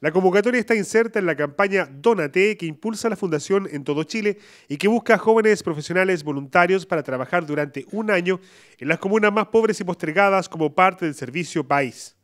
La convocatoria está inserta en la campaña Donate que impulsa la Fundación en todo Chile y que busca jóvenes profesionales voluntarios para trabajar durante un año en las comunas más pobres y postergadas como parte del servicio país.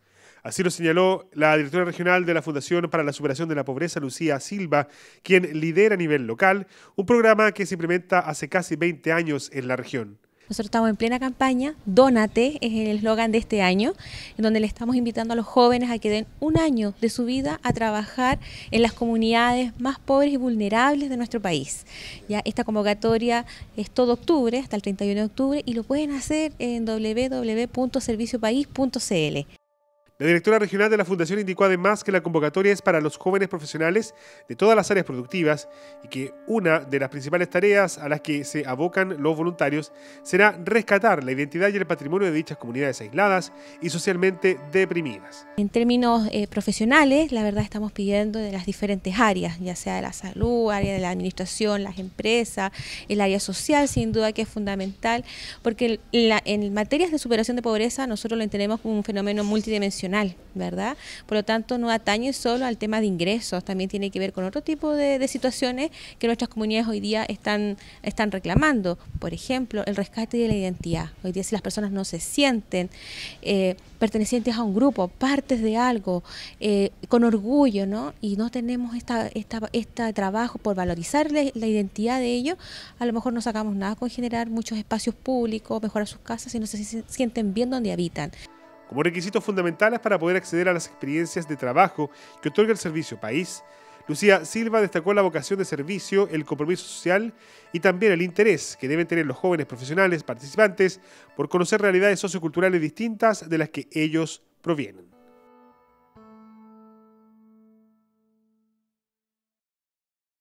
Así lo señaló la directora regional de la Fundación para la Superación de la Pobreza, Lucía Silva, quien lidera a nivel local un programa que se implementa hace casi 20 años en la región. Nosotros estamos en plena campaña, Dónate es el eslogan de este año, en donde le estamos invitando a los jóvenes a que den un año de su vida a trabajar en las comunidades más pobres y vulnerables de nuestro país. Ya esta convocatoria es todo octubre, hasta el 31 de octubre, y lo pueden hacer en www.serviciopaís.cl. La directora regional de la Fundación indicó además que la convocatoria es para los jóvenes profesionales de todas las áreas productivas y que una de las principales tareas a las que se abocan los voluntarios será rescatar la identidad y el patrimonio de dichas comunidades aisladas y socialmente deprimidas. En términos eh, profesionales, la verdad estamos pidiendo de las diferentes áreas, ya sea de la salud, área de la administración, las empresas, el área social, sin duda que es fundamental, porque la, en materias de superación de pobreza nosotros lo entendemos como un fenómeno multidimensional ¿verdad? Por lo tanto, no atañe solo al tema de ingresos, también tiene que ver con otro tipo de, situaciones que nuestras comunidades hoy día están, están reclamando. Por ejemplo, el rescate de la identidad. Hoy día si las personas no se sienten eh, pertenecientes a un grupo, partes de algo, eh, con orgullo, ¿no? Y no tenemos esta, esta, este trabajo por valorizar la, identidad de ellos, a lo mejor no sacamos nada con generar muchos espacios públicos, mejorar sus casas, si no se sienten bien donde habitan como requisitos fundamentales para poder acceder a las experiencias de trabajo que otorga el servicio país, Lucía Silva destacó la vocación de servicio, el compromiso social y también el interés que deben tener los jóvenes profesionales participantes por conocer realidades socioculturales distintas de las que ellos provienen.